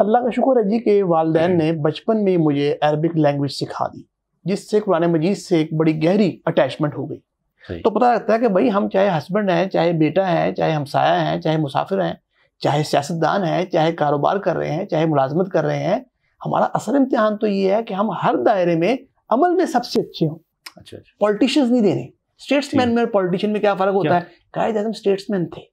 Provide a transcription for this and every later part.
अल्लाह का शुक्र है जी के वालदे ने बचपन में मुझे अरबिक लैंग्वेज सिखा दी जिससे कुरान मजीद से एक बड़ी गहरी अटैचमेंट हो गई तो पता लगता है कि भाई हम चाहे हस्बैंड हैं चाहे बेटा है चाहे हमसाया हैं चाहे मुसाफिर हैं चाहे सियासतदान हैं चाहे कारोबार कर रहे हैं चाहे मुलाजमत कर रहे हैं हमारा असल इम्तहान तो ये है कि हम हर दायरे में अमल में सबसे अच्छे हों अच्छा पॉलिटिशियंस अच्छा। नहीं देने स्टेट्समैन में और पॉलिटिशियन में क्या फ़र्क होता है कायद आजम स्टेट्समैन थे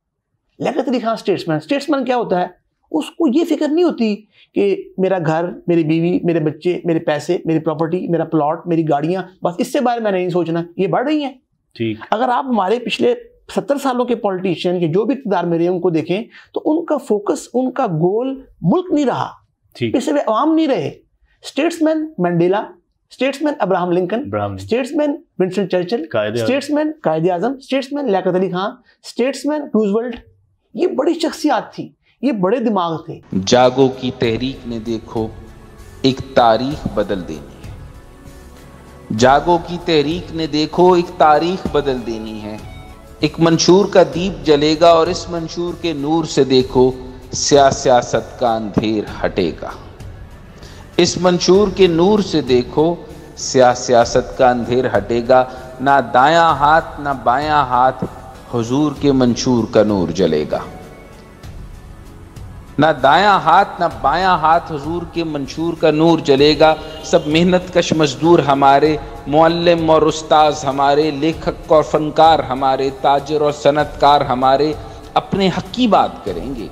लकत अली खान स्टेट्समैन स्टेट्समैन क्या होता है उसको ये फिक्र नहीं होती कि मेरा घर मेरी बीवी मेरे बच्चे मेरे पैसे मेरी प्रॉपर्टी मेरा प्लॉट मेरी गाड़ियाँ बस इससे बारे में नहीं सोचना ये बढ़ रही हैं ठीक अगर आप हमारे पिछले सत्तर सालों के पॉलिटिशियन के जो भी इकतदार में रहे उनको देखें तो उनका फोकस उनका गोल मुल्क नहीं रहा इससे वे आवाम नहीं रहे statesman Mandela statesman Abraham Lincoln statesman Winston Churchill statesman कायदे Azam statesman Liaquat Ali Khan statesman Roosevelt ये बड़ी शख्सियात थी ये बड़े दिमाग थे जागो की तहरीक ने देखो एक तारीख बदल देनी है जागो की तहरीक ने देखो एक तारीख बदल देनी है एक मंशूर का दीप जलेगा और इस मंशूर के नूर से देखो स्या सियासत का अंधेर हटेगा इस मंशूर के नूर से देखो स्या सियासत का अंधेर हटेगा ना दायां हाथ ना बायां हाथ हुजूर के मंशूर का नूर जलेगा ना दायां हाथ ना बायां हाथ हजूर के मंशूर का नूर जलेगा सब मेहनत कश मजदूर हमारे मुअल्लम और उस्ताज हमारे लेखक और फनकार हमारे ताजर और सनतकार हमारे अपने हक की बात करेंगे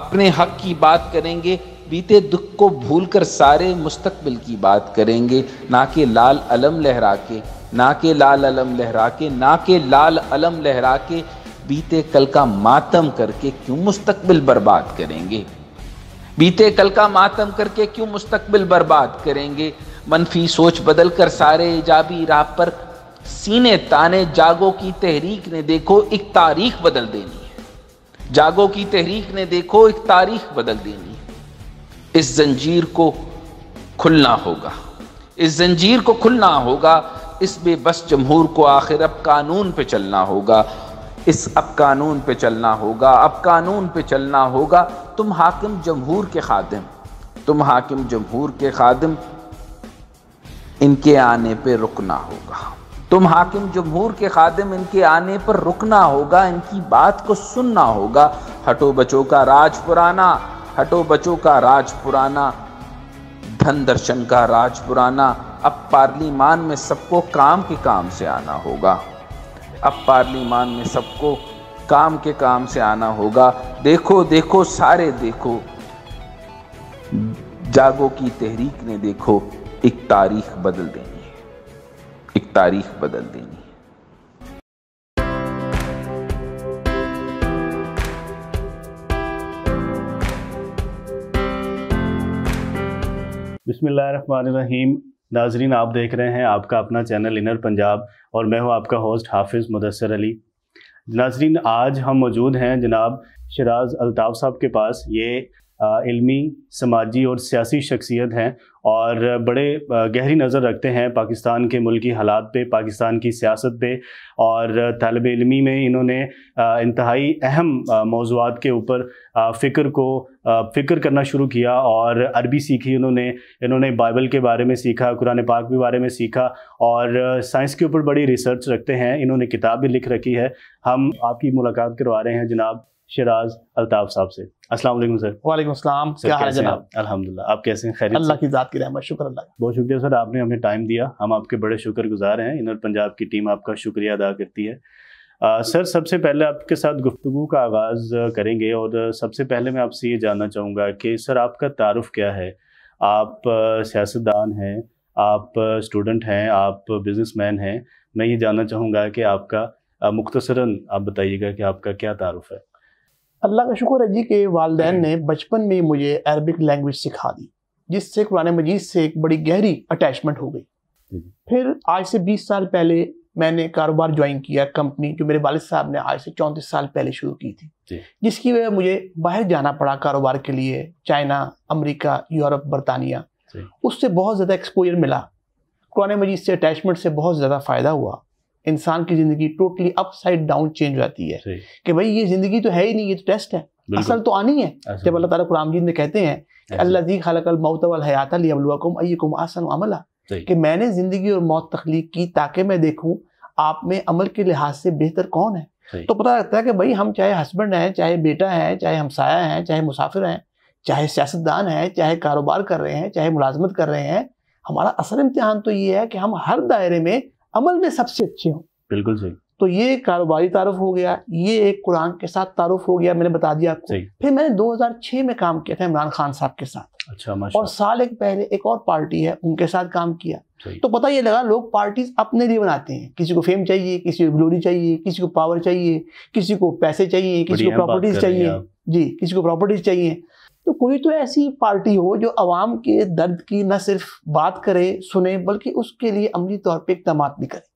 अपने हक की बात करेंगे बीते दुख को भूल कर सारे मुस्तकबिल की बात करेंगे ना के लाल अलम लहरा के ना के लाल अलम लहरा के ना के लाल अलम लहरा के बीते कल का मातम करके क्यों मुस्तकबिल बर्बाद करेंगे बीते कल का मातम करके क्यों मुस्तकबिल बर्बाद करेंगे मनफी सोच बदल कर सारे इजाबी राह पर सीने ताने जागो की तहरीक ने देखो एक तारीख बदल देनी है जागो की तहरीक ने देखो एक तारीख बदल देनी है इस जंजीर को खुलना होगा इस जंजीर को खुलना होगा इस बेबस जमहूर को आखिर अब कानून पे चलना होगा इस अब कानून पे चलना होगा अब कानून पे चलना होगा तुम हाकिम जमहूर के खादिम तुम हाकिम जमहूर के खादिम इनके आने पे रुकना होगा तुम हाकिम जमहूर के खादिम इनके आने पर रुकना होगा इनकी बात को सुनना होगा हटो बचो का राज पुराना हटो बचो का राज पुराना धन दर्शन का राज पुराना अब पार्लीमान में सबको काम के काम से आना होगा अब पार्लीमान में सबको काम के काम से आना होगा देखो देखो सारे देखो जागो की तहरीक ने देखो एक तारीख बदल देनी है एक तारीख बदल देनी है बिसमीम नाजरीन आप देख रहे हैं आपका अपना चैनल इनर पंजाब और मैं हूं आपका होस्ट हाफिज़ मुदसर अली नाजरीन आज हम मौजूद हैं जनाब शराज अलताफ़ साहब के पास ये इल्मी समाजी और सियासी शख्सियत हैं और बड़े गहरी नज़र रखते हैं पाकिस्तान के मुल्की हालात पे पाकिस्तान की सियासत पे और तलब इलमी में इन्होंने इंतहाई अहम मौजूद के ऊपर फ़िक्र को फ़िक्र करना शुरू किया और अरबी सीखी उन्होंने इन्होंने बाइबल के बारे में सीखा कुरान पाक के बारे में सीखा और साइंस के ऊपर बड़ी रिसर्च रखते हैं इन्होंने किताब भी लिख रखी है हम आपकी मुलाकात करवा रहे हैं जनाब शराज अल्ताफ साहब से अस्सलाम वालेकुम सर वालेकुम अस्सलाम क्या हाल है जनाब अल्हम्दुलिल्लाह आप कैसे हैं खैर अल्लाह की ज़ात की रहमत शुक्र अल्लाह बहुत शुक्रिया सर आपने हमें टाइम दिया हम आपके बड़े शुक्रगुजार हैं इनर पंजाब की टीम आपका शुक्रिया अदा करती है आ, uh, सर सबसे पहले आपके साथ गुफ्तु का आगाज़ uh, करेंगे और uh, सबसे पहले मैं आपसे ये जानना चाहूँगा कि सर आपका तारफ़ क्या है आप सियासतदान हैं आप स्टूडेंट हैं आप बिजनेसमैन हैं मैं ये जानना चाहूँगा कि आपका मुख्तरा आप बताइएगा कि आपका क्या तारफ़ है अल्लाह का शुक्र है जी के वालदे ने बचपन में मुझे अरबिक लैंग्वेज सिखा दी जिससे कुरान मजीद से एक बड़ी गहरी अटैचमेंट हो गई फिर आज से 20 साल पहले मैंने कारोबार ज्वाइन किया कंपनी जो मेरे वालिद साहब ने आज से चौंतीस साल पहले शुरू की थी जिसकी वजह मुझे बाहर जाना पड़ा कारोबार के लिए चाइना अमेरिका यूरोप बरतानिया उससे बहुत ज़्यादा एक्सपोजर मिला कुरान मजीद से अटैचमेंट से बहुत ज़्यादा फ़ायदा हुआ इंसान की ज़िंदगी totally upside down change हो जाती है कि भाई ये ज़िंदगी तो है ही नहीं ये तो टेस्ट है असल तो आनी है जब अल्लाह ताला कुरान मजीद में कहते हैं अल्लाह जी खलकल मऊत वल हयात लियबलुवकुम अय्युकुम अहसनु अमला कि मैंने जिंदगी और मौत तख्लीक की ताकि मैं देखूं आप में अमल के लिहाज से बेहतर कौन है तो पता लगता है कि भाई हम चाहे हस्बैंड हैं चाहे बेटा है चाहे हमसाया हैं चाहे मुसाफिर हैं चाहे सियासतदान हैं चाहे कारोबार कर रहे हैं चाहे मुलाजमत कर रहे हैं हमारा असल इम्तहान तो ये है कि हम हर दायरे में अमल में सबसे अच्छे हों बिल्कुल सही तो ये कारोबारी तारुफ हो गया ये एक कुरान के साथ तारुफ़ हो गया मैंने बता दिया आपको फिर मैंने 2006 में काम किया था इमरान खान साहब के साथ अच्छा और साल एक पहले एक और पार्टी है उनके साथ काम किया तो पता ये लगा लोग पार्टीज अपने लिए बनाते हैं किसी को फेम चाहिए किसी को ग्लोरी चाहिए किसी को पावर चाहिए किसी को पैसे चाहिए किसी को प्रॉपर्टीज चाहिए जी किसी को प्रॉपर्टीज चाहिए तो कोई तो ऐसी पार्टी हो जो आवाम के दर्द की न सिर्फ बात करे सुने बल्कि उसके लिए अमली तौर पर इकदाम भी करे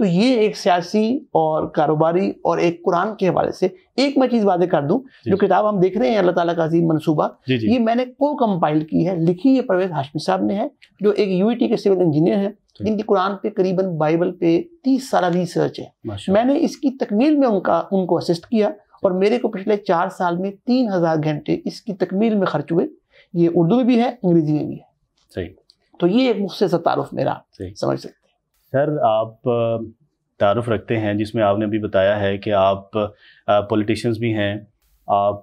तो ये एक सियासी और कारोबारी और एक कुरान के हवाले से एक मैं चीज़ वादे कर दूं जो किताब हम देख रहे हैं अल्लाह ताला का अजीम मनसूबा ये मैंने को कंपाइल की है लिखी ये परवेज हाशमी साहब ने है जो एक यूईटी e के सिविल इंजीनियर है इनकी कुरान पे करीबन बाइबल पे तीस साल रिसर्च है मैंने इसकी तकमील में उनका उनको असिस्ट किया और मेरे को पिछले चार साल में तीन हज़ार घंटे इसकी तकमील में खर्च हुए ये उर्दू में भी है अंग्रेजी में भी है सही तो ये एक मुख्य तारुफ मेरा समझ सकते सर आप तारफ़ रखते हैं जिसमें आपने अभी बताया है कि आप पॉलिटिशियंस भी हैं आप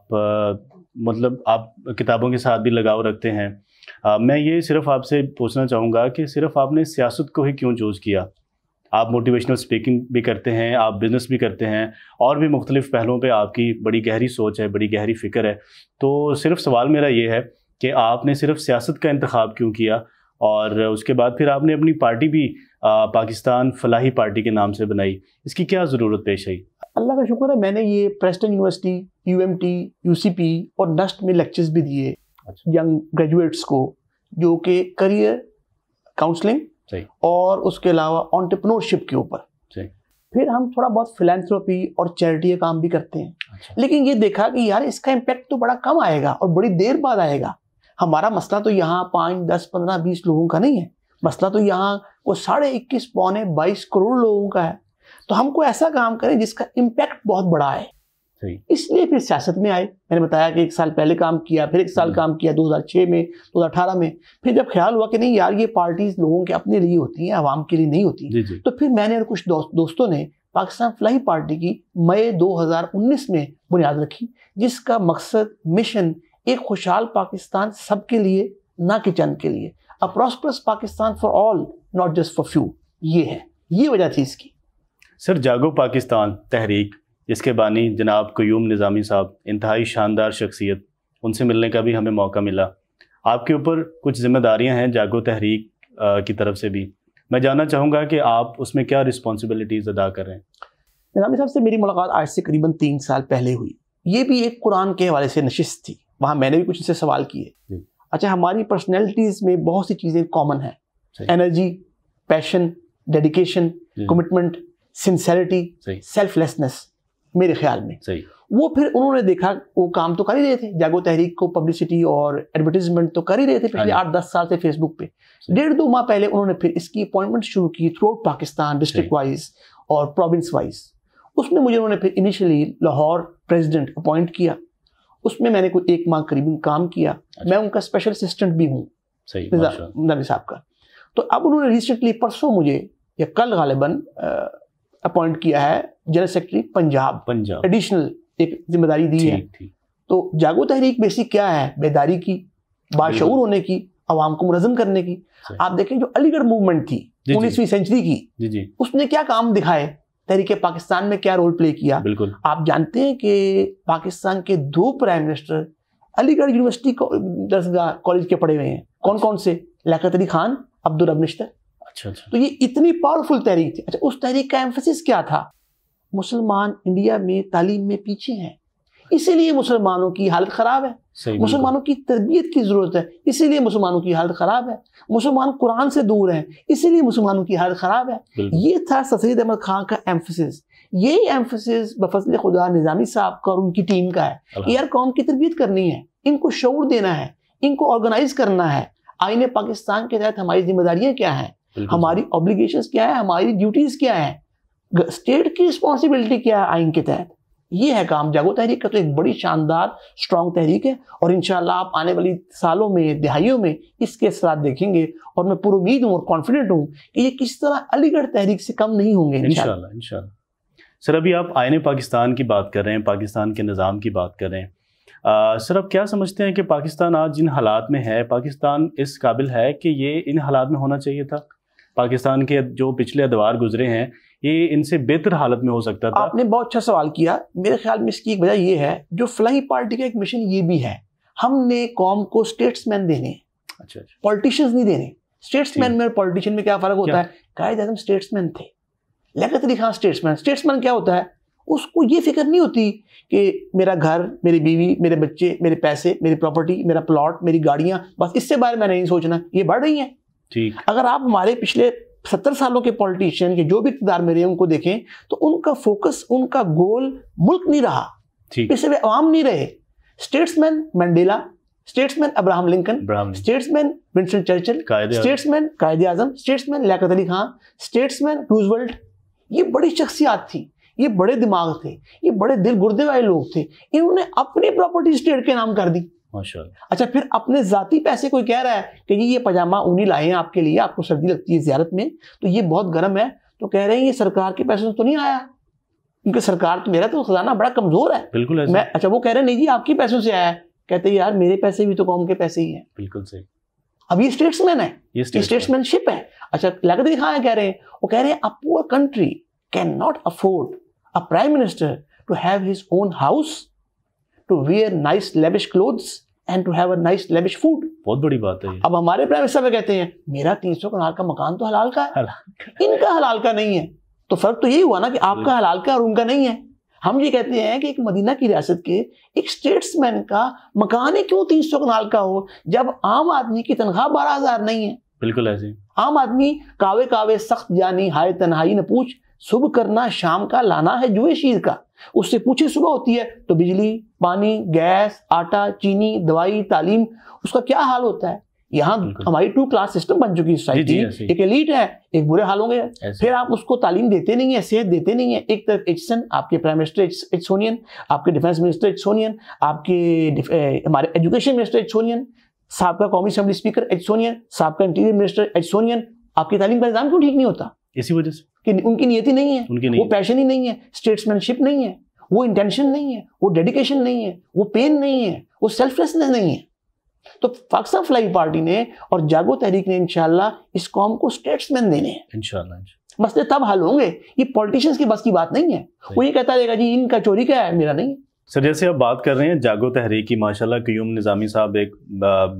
मतलब आप किताबों के साथ भी लगाव रखते हैं आ, मैं ये सिर्फ आपसे पूछना चाहूँगा कि सिर्फ आपने सियासत को ही क्यों चूज़ किया आप मोटिवेशनल स्पीकिंग भी करते हैं आप बिज़नेस भी करते हैं और भी मुख्तलिफ़ पहलुओं पे आपकी बड़ी गहरी सोच है बड़ी गहरी फ़िक्र है तो सिर्फ सवाल मेरा ये है कि आपने सिर्फ सियासत का इंतखब क्यों किया और उसके बाद फिर आपने अपनी पार्टी भी पाकिस्तान फलाही पार्टी के नाम से बनाई इसकी क्या ज़रूरत पेश आई अल्लाह का शुक्र है मैंने ये Preston University U M T U C P और नस्ट में लेक्चर्स भी दिए अच्छा। यंग ग्रेजुएट्स को जो कि करियर काउंसलिंग और उसके अलावा ऑन्टरप्रनोरशिप के ऊपर फिर हम थोड़ा बहुत फिलेंथ्रोपी और चैरिटी का काम भी करते हैं अच्छा। लेकिन ये देखा कि यार इसका इम्पेक्ट तो बड़ा कम आएगा और बड़ी देर बाद आएगा हमारा मसला तो यहाँ पाँच दस पंद्रह बीस लोगों का नहीं है मसला तो यहाँ को साढ़े इक्कीस पौने बाईस करोड़ लोगों का है तो हमको ऐसा काम करें जिसका इम्पैक्ट बहुत बड़ा है इसलिए फिर सियासत में आए मैंने बताया कि एक साल पहले काम किया फिर एक साल हम्म। काम किया 2006 में 2018 में फिर जब ख्याल हुआ कि नहीं यार ये पार्टीज लोगों के अपने लिए होती हैं आवाम के लिए नहीं होती तो फिर मैंने और कुछ दोस्त, दोस्तों ने पाकिस्तान फ्लाई पार्टी की मई 2019 में बुनियाद रखी जिसका मकसद मिशन एक खुशहाल पाकिस्तान सबके लिए ना कि चंद के लिए a prosperous Pakistan for all not just for few ये है ये वजह थी इसकी सर जागो पाकिस्तान तहरीक जिसके बानी जनाब क्यूम निज़ामी साहब इंतहाई शानदार शख्सियत उनसे मिलने का भी हमें मौका मिला आपके ऊपर कुछ जिम्मेदारियां हैं जागो तहरीक की तरफ से भी मैं जानना चाहूँगा कि आप उसमें क्या रिस्पॉन्सिबिलिटीज़ अदा कर रहे हैं निज़ामी साहब से मेरी मुलाकात आज से करीबन तीन साल पहले हुई ये भी एक कुरान के हवाले से नशस्त थी वहाँ मैंने भी कुछ उनसे सवाल किए अच्छा हमारी पर्सनैलिटीज़ में बहुत सी चीज़ें कॉमन हैं energy passion dedication commitment sincerity selflessness मेरे ख्याल में सही वो फिर उन्होंने देखा वो काम तो कर ही रहे थे जागो तहरीक को पब्लिसिटी और एडवर्टीजमेंट तो कर ही रहे थे पिछले हाँ आठ दस साल से फेसबुक पे डेढ़ दो माह पहले उन्होंने फिर इसकी अपॉइंटमेंट शुरू की throughout Pakistan district wise और प्रोविंस वाइज उसमें मुझे उन्होंने फिर इनिशियली लाहौर प्रेसिडेंट अपॉइंट किया उसमें मैंने कोई एक माह करीब काम किया अच्छा। मैं उनका स्पेशल असिस्टेंट भी हूँ नवी साहब का तो अब उन्होंने रिसेंटली परसों मुझे या कल गालिबन अपॉइंट किया है general secretary Punjab Punjab additional एक जिम्मेदारी दी है तो जागो तहरीक बेसिक क्या है बेदारी की बाशूर होने की आवाम को मुनजम करने की आप देखें जो अलीगढ़ मूवमेंट थी उन्नीसवीं सेंचुरी की जी जी। उसने क्या काम दिखाए तहरीके पाकिस्तान में क्या रोल प्ले किया बिल्कुल आप जानते हैं कि पाकिस्तान के दो प्राइम मिनिस्टर अलीगढ़ यूनिवर्सिटी दरसगाह कॉलेज के पढ़े हुए हैं कौन कौन से लकत अली खान अब्दुल रब अच्छा अच्छा तो ये इतनी पावरफुल तहरीक थी अच्छा उस तहरीक का एम्फोसिस क्या था मुसलमान इंडिया में तालीम में पीछे हैं इसीलिए मुसलमानों की हालत ख़राब है मुसलमानों की तरबियत की ज़रूरत है इसीलिए मुसलमानों की हालत ख़राब है मुसलमान कुरान से दूर है इसीलिए मुसलमानों की हालत ख़राब है ये था सफीद अहमद खान का एम्फोसिस यही एम्फोसिस बफसल खुदा निज़ामी साहब का और उनकी टीम का है यार कौम की तरबियत करनी है इनको शोर देना है इनको ऑर्गेनाइज करना है आइन पाकिस्तान के तहत हमारी जिम्मेदारियाँ क्या है हमारी ऑब्लिगेशन क्या है हमारी ड्यूटीज़ क्या है स्टेट की रिस्पॉन्सिबिलिटी क्या है आइन के तहत ये है काम जागो तहरीक का तो एक बड़ी शानदार स्ट्रांग तहरीक है और इन आप आने वाली सालों में दिहाइयों में इसके असरा देखेंगे और मैं पुरुद हूँ और कॉन्फिडेंट हूँ कि ये किस तरह अलीगढ़ तहरीक से कम नहीं होंगे इंशाल्लाह इंशाल्लाह सर अभी आप आयने पाकिस्तान की बात कर रहे हैं पाकिस्तान के निज़ाम की बात कर रहे हैं सर आप क्या समझते हैं कि पाकिस्तान आज जिन हालात में है पाकिस्तान इस काबिल है कि ये इन हालात में होना चाहिए था पाकिस्तान के जो पिछले अदवार गुजरे हैं ये इनसे बेहतर हालत में हो सकता था आपने बहुत अच्छा सवाल किया मेरे ख्याल में इसकी एक वजह यह है जो फलाही पार्टी का एक मिशन ये भी है हमने कौम को स्टेट्समैन देने अच्छा अच्छा पॉलिटिशियंस नहीं देने स्टेट्समैन में और पॉलिटिशियन में क्या फर्क होता है कायद आजम स्टेट्समैन थे लगत अली खान स्टेट्समैन स्टेट्समैन क्या होता है उसको ये फिक्र नहीं होती कि मेरा घर मेरी बीवी मेरे बच्चे मेरे पैसे मेरी प्रॉपर्टी मेरा प्लॉट मेरी गाड़ियाँ बस इससे बारे में नहीं सोचना ये बढ़ रही हैं अगर आप हमारे पिछले सत्तर सालों के पॉलिटिशियन के जो भी इकतदार में रहे उनको देखें तो उनका फोकस उनका गोल मुल्क नहीं रहा इससे वे आवाम नहीं रहे statesman Mandela statesman Abraham Lincoln statesman Winston Churchill statesman कायदे Azam statesman Liaquat Ali Khan statesman Roosevelt ये बड़ी शख्सियात थी ये बड़े दिमाग थे ये बड़े दिल गुर्दे वाले लोग थे इन्होंने अपनी प्रॉपर्टी स्टेट के नाम कर दी अच्छा फिर अपने जाती पैसे कोई कह रहा है कि जी ये पजामा ऊनी लाए हैं आपके लिए आपको सर्दी लगती है ज्यारत में तो ये बहुत गर्म है तो कह रहे हैं ये सरकार के पैसे तो नहीं आया क्योंकि सरकार तो मेरा तो खजाना बड़ा कमजोर है बिल्कुल मैं अच्छा वो कह रहे हैं नहीं जी आपके पैसों से आया है कहते यार मेरे पैसे भी तो कौम के पैसे ही हैं बिल्कुल सही अब ये स्टेट्समैन है ये स्टेट्समैनशिप है अच्छा लग दिखा है कह रहे हैं वो कह रहे हैं a poor country can not afford a prime minister to have his own house to wear nice lavish clothes and to have a nice lavish food बहुत बड़ी बात है अब हमारे प्राइम मिनिस्टर में कहते हैं मेरा तीन सौ कनाल का मकान तो हलाल का है इनका हलाल का नहीं है तो फर्क तो यही हुआ ना कि आपका हलाल का और उनका नहीं है हम ये कहते हैं कि एक मदीना की रियासत के एक स्टेट्समैन का मकान ही क्यों तीन सौ कनाल का हो जब आम आदमी की तनख्वाह बारह हजार नहीं है बिल्कुल ऐसे आम आदमी कावे कावे सख्त जानी हाय तनहाई न पूछ सुबह करना शाम का लाना है जुए शीर का उससे पूछे सुबह होती है तो बिजली पानी गैस आटा चीनी दवाई तालीम उसका क्या हाल होता है यहाँ हमारी टू क्लास सिस्टम बन चुकी है जी, एक एलिट है एक बुरे हाल होंगे फिर आप उसको तालीम देते नहीं है सेहत देते नहीं है एक तरफ एचसन आपके प्राइम मिनिस्टर एच सोनियन आपके डिफेंस मिनिस्टर एच सोनियन आपके हमारे एजुकेशन मिनिस्टर एच सोनियन सबका कौमी असेंबली स्पीकर एच सोनियन सबका इंटीरियर मिनिस्टर एच सोनियन आपकी तालीम का निजाम क्यों ठीक नहीं होता इसी वजह से कि उनकी नियति नहीं है उनकी नहीं वो पैशन ही नहीं है स्टेट्समैनशिप नहीं है वो इंटेंशन नहीं है वो डेडिकेशन नहीं है वो पेन नहीं है वो सेल्फलेसनेस नहीं है तो पाकिस्तान फ्लाई पार्टी ने और जागो तहरीक ने इनशाला इस कॉम को स्टेट्समैन देने हैं इनशाला मसले तब हल होंगे ये पॉलिटिशियंस की बस की बात नहीं है वो ये कहता रहेगा जी इनका चोरी क्या है मेरा नहीं सर जैसे आप बात कर रहे हैं जागो तहरीक की माशाल्लाह क्यूम निज़ामी साहब एक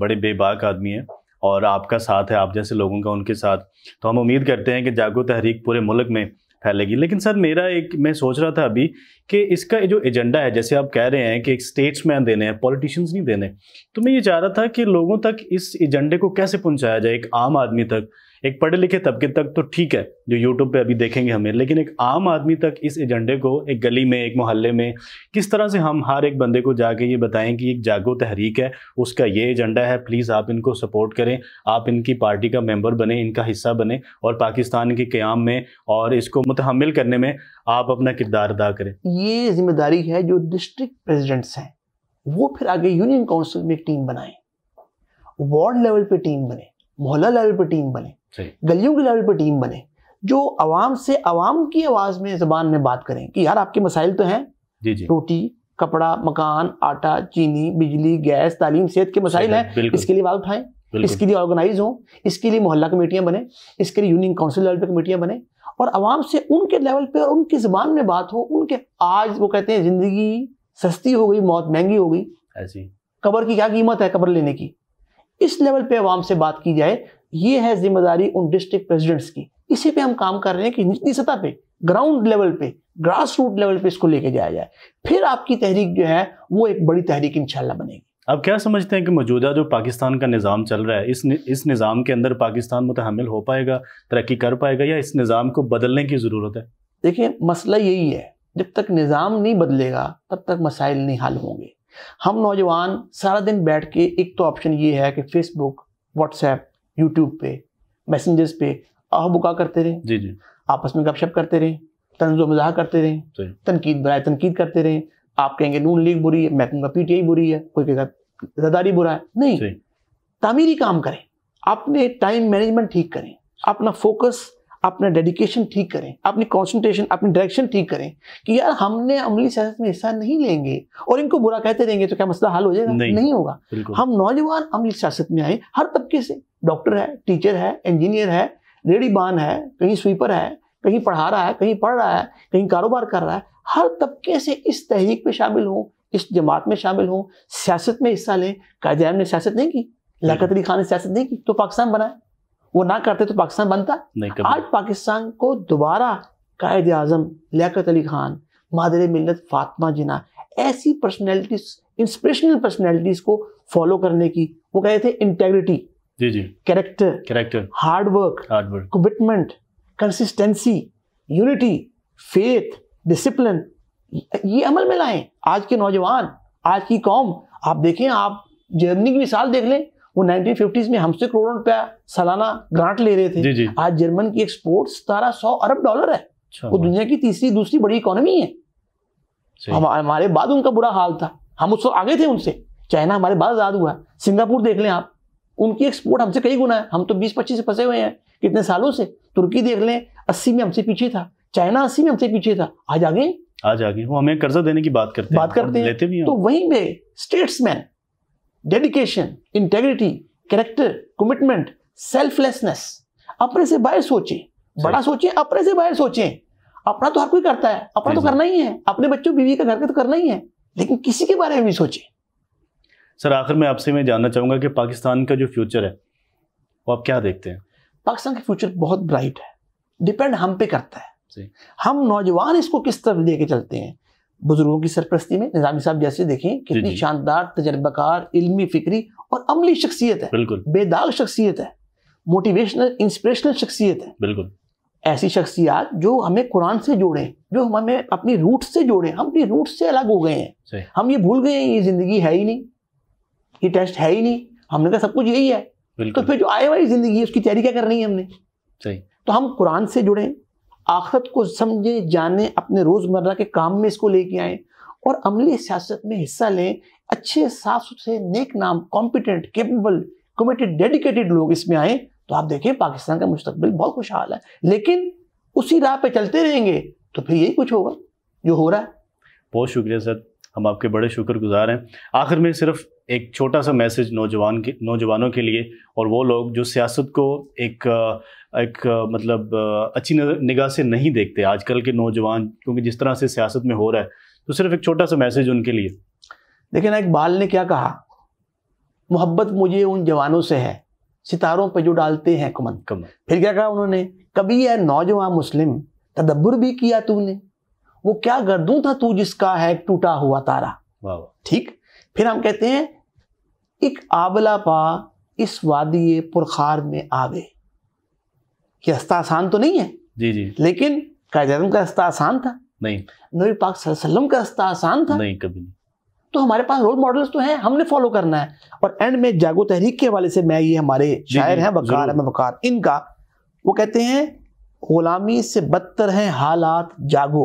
बड़े बेबाक आदमी हैं और आपका साथ है आप जैसे लोगों का उनके साथ तो हम उम्मीद करते हैं कि जागो तहरीक पूरे मुल्क में फैलेगी लेकिन सर मेरा एक मैं सोच रहा था अभी कि इसका जो एजेंडा है जैसे आप कह रहे हैं कि एक स्टेट्समैन देने हैं पॉलिटिशियंस नहीं देने तो मैं ये चाह रहा था कि लोगों तक इस एजेंडे को कैसे पहुंचाया जाए एक आम आदमी तक एक पढ़े लिखे तबके तक तो ठीक है जो यूट्यूब पे अभी देखेंगे हमें लेकिन एक आम आदमी तक इस एजेंडे को एक गली में एक मोहल्ले में किस तरह से हम हर एक बंदे को जाके ये बताएं कि एक जागो तहरीक है उसका ये एजेंडा है प्लीज़ आप इनको सपोर्ट करें आप इनकी पार्टी का मेम्बर बने इनका हिस्सा बने और पाकिस्तान के क्याम में और इसको मुतहमल करने में आप अपना किरदार अदा करें ये जिम्मेदारी है जो डिस्ट्रिक्ट प्रेजिडेंट्स हैं वो फिर आगे यूनियन काउंसिल में एक टीम बनाएं वार्ड लेवल पे टीम बने मोहल्ला लेवल पे टीम बने गलियों के लेवल पर टीम बने जो आवाम से आवाम की आवाज में जबान में बात करें कि यार आपके मसाइल तो हैं जी जी रोटी कपड़ा मकान आटा चीनी बिजली गैस तालीम सेहत के मसाइल हैं इसके लिए आवाज उठाएं इसके लिए ऑर्गेनाइज हो इसके लिए मोहल्ला कमेटियां बने इसके लिए यूनियन काउंसिल लेवल पर कमेटियां बने और आवाम से उनके लेवल पे और उनकी जबान में बात हो उनके आज वो कहते हैं जिंदगी सस्ती हो गई मौत महंगी हो गई ऐसी कबर की क्या कीमत है कबर लेने की इस लेवल पे आवाम से बात की जाए ये है जिम्मेदारी उन डिस्ट्रिक्ट प्रेसिडेंट्स की इसी पे हम काम कर रहे हैं कि निचली सतह पे ग्राउंड लेवल पे ग्रास रूट लेवल पे इसको लेके जाया जाए फिर आपकी तहरीक जो है वो एक बड़ी तहरीक इंशाला बनेगी आप क्या समझते हैं कि मौजूदा जो पाकिस्तान का निज़ाम चल रहा है इस नि, इस निज़ाम के अंदर पाकिस्तान मुतहमल हो पाएगा तरक्की कर पाएगा या इस निज़ाम को बदलने की ज़रूरत है देखिए मसला यही है जब तक निज़ाम नहीं बदलेगा तब तक मसाइल नहीं हल होंगे हम नौजवान सारा दिन बैठ के एक तो ऑप्शन ये है कि फेसबुक व्हाट्सएप यूट्यूब पे मैसेंजर्स पे आह बुका करते रहे जी जी आपस में गपशप करते रहे तंज मजाक करते रहे तनकीद बराए तनकीद करते रहे आप कहेंगे नून लीग बुरी है मैं कहूँगा पीटीआई बुरी है कोई कहेगा जदारी बुरा है नहीं तामीरी काम करें अपने टाइम मैनेजमेंट ठीक करें अपना फोकस अपना डेडिकेशन ठीक करें अपनी कॉन्सेंट्रेशन अपनी डायरेक्शन ठीक करें कि यार हमने अमली सियासत में हिस्सा नहीं लेंगे और इनको बुरा कहते रहेंगे तो क्या मसला हल हो जाएगा नहीं, नहीं होगा हम नौजवान अमली सियासत में आए हर तबके से डॉक्टर है टीचर है इंजीनियर है रेडी बान है कहीं स्वीपर है कहीं पढ़ा रहा है कहीं पढ़ रहा है कहीं कारोबार कर रहा है हर तबके से इस तहरीक में शामिल हों इस जमात में शामिल हों सियासत में हिस्सा लें कायद ने सियासत नहीं की लियाकत अली खान ने सियासत नहीं की तो पाकिस्तान बनाए वो ना करते तो पाकिस्तान बनता नहीं आज पाकिस्तान को दोबारा कायद आजम लियात अली खान मादर मिलत फातमा जिना ऐसी पर्सनैलिटीज इंस्पिरेशनल पर्सनैलिटीज को फॉलो करने की वो कहते थे इंटेग्रिटी जी जी character character hard work hard work commitment consistency unity faith discipline ये अमल में लाएं आज के नौजवान आज की कौम आप देखें आप जर्मनी की मिसाल देख लें वो नाइनटीन में हमसे करोड़ों रुपया सालाना ग्रांट ले रहे थे जी जी। आज जर्मन की एक्सपोर्ट सतारह सौ अरब डॉलर है अच्छा, वो दुनिया की तीसरी दूसरी बड़ी इकोनॉमी है हम हमारे बाद उनका बुरा हाल था हम उस आगे थे उनसे चाइना हमारे बाद आजाद हुआ सिंगापुर देख लें आप उनकी एक्सपोर्ट हमसे कई गुना है हम तो बीस पच्चीस से फंसे हुए हैं कितने सालों से तुर्की देख लें अस्सी में हमसे पीछे था चाइना अस्सी में हमसे पीछे था आज आगे आज आगे वो हमें कर्जा देने की बात करते बात करते हैं लेते भी हैं तो वहीं पे statesman dedication integrity character commitment selflessness अपने से बाहर सोचें बड़ा सोचें अपने से बाहर सोचें अपना तो हर कोई करता है अपना तो करना ही है अपने बच्चों बीवी का घर का तो करना ही है लेकिन किसी के बारे में भी सोचें सर आखिर में आपसे मैं जानना चाहूँगा कि पाकिस्तान का जो फ्यूचर है वो आप क्या देखते हैं पाकिस्तान का फ्यूचर बहुत ब्राइट है डिपेंड हम पे करता है हम नौजवान इसको किस तरफ लेके चलते हैं बुजुर्गों की सरप्रस्ती में निजामी साहब जैसे देखें कितनी शानदार तजर्बाकार इल्मी फिक्री और अमली शख्सियत है बिल्कुल बेदाग शख्सियत है मोटिवेशनल इंस्परेशनल शख्सियत है बिल्कुल ऐसी शख्सियात जो हमें कुरान से जोड़े जो हमें अपनी रूट से जोड़े हम अपनी रूट से अलग हो गए हैं हम ये भूल गए हैं ये ज़िंदगी है ही नहीं ये टेस्ट है ही नहीं हमने कहा सब कुछ यही है तो फिर जो आए वाली ज़िंदगी है उसकी तैयारी क्या करनी है हमने सही तो हम कुरान से जुड़ें आखरत को समझे जाने अपने रोज़मर्रा के काम में इसको लेके आए और अमली सियासत में हिस्सा लें अच्छे साफ सुथरे नेक नाम कॉम्पिटेंट केपेबल कमिटेड डेडिकेटेड लोग इसमें आए तो आप देखें पाकिस्तान का मुस्तबिल बहुत खुशहाल है लेकिन उसी राह पे चलते रहेंगे तो फिर यही कुछ होगा जो हो रहा है बहुत शुक्रिया सर हम आपके बड़े शुक्रगुजार हैं आखिर में सिर्फ एक छोटा सा मैसेज नौजवान के नौजवानों के लिए और वो लोग जो सियासत को एक एक मतलब अच्छी निगाह से नहीं देखते आजकल के नौजवान क्योंकि जिस तरह से सियासत में हो रहा है तो सिर्फ एक छोटा सा मैसेज उनके लिए देखिए ना इकबाल ने क्या कहा मोहब्बत मुझे उन जवानों से है सितारों पर जो डालते हैं कमन कम फिर क्या कहा उन्होंने कभी यह नौजवान मुस्लिम तदब्बर भी किया तूने वो क्या गर्दू था तू जिसका है टूटा हुआ तारा ठीक फिर हम कहते हैं एक आबला पा इस वादी पुरखार में आ कि रास्ता आसान तो नहीं है जी जी लेकिन कायदम का रास्ता आसान था नहीं नबी पाक सल्लम का रास्ता आसान था नहीं कभी नहीं तो हमारे पास रोल मॉडल्स तो हैं हमने फॉलो करना है और एंड में जागो तहरीक के हवाले से मैं ये हमारे शायर हैं बकार है बकार इनका वो कहते हैं गुलामी से बदतर हैं हालात जागो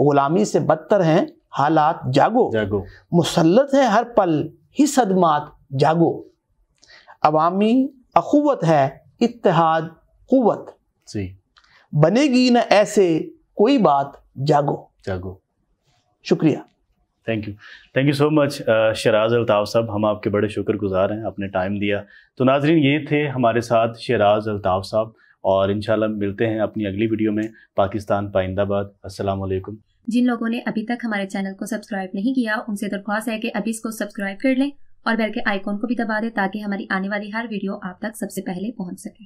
गुलामी से बदतर हैं हालात जागो जागो मुसलत है हर पल ही सदमात जागो अवामी अखुवत है इतिहाद कुवत बनेगी ना ऐसे कोई बात जागो जागो शुक्रिया thank you thank you so much Shiraz Altaf sahab हम आपके बड़े शुक्रगुजार हैं आपने टाइम दिया तो नाजरीन ये थे हमारे साथ शराज अलताफ़ साहब और इंशाल्लाह मिलते हैं अपनी अगली वीडियो में पाकिस्तान पाइंदाबाद वालेकुम जिन लोगों ने अभी तक हमारे चैनल को सब्सक्राइब नहीं किया उनसे दरख्वास्त है कि अभी इसको सब्सक्राइब कर लें और बेल के आइकॉन को भी दबा दें ताकि हमारी आने वाली हर वीडियो आप तक सबसे पहले पहुंच सके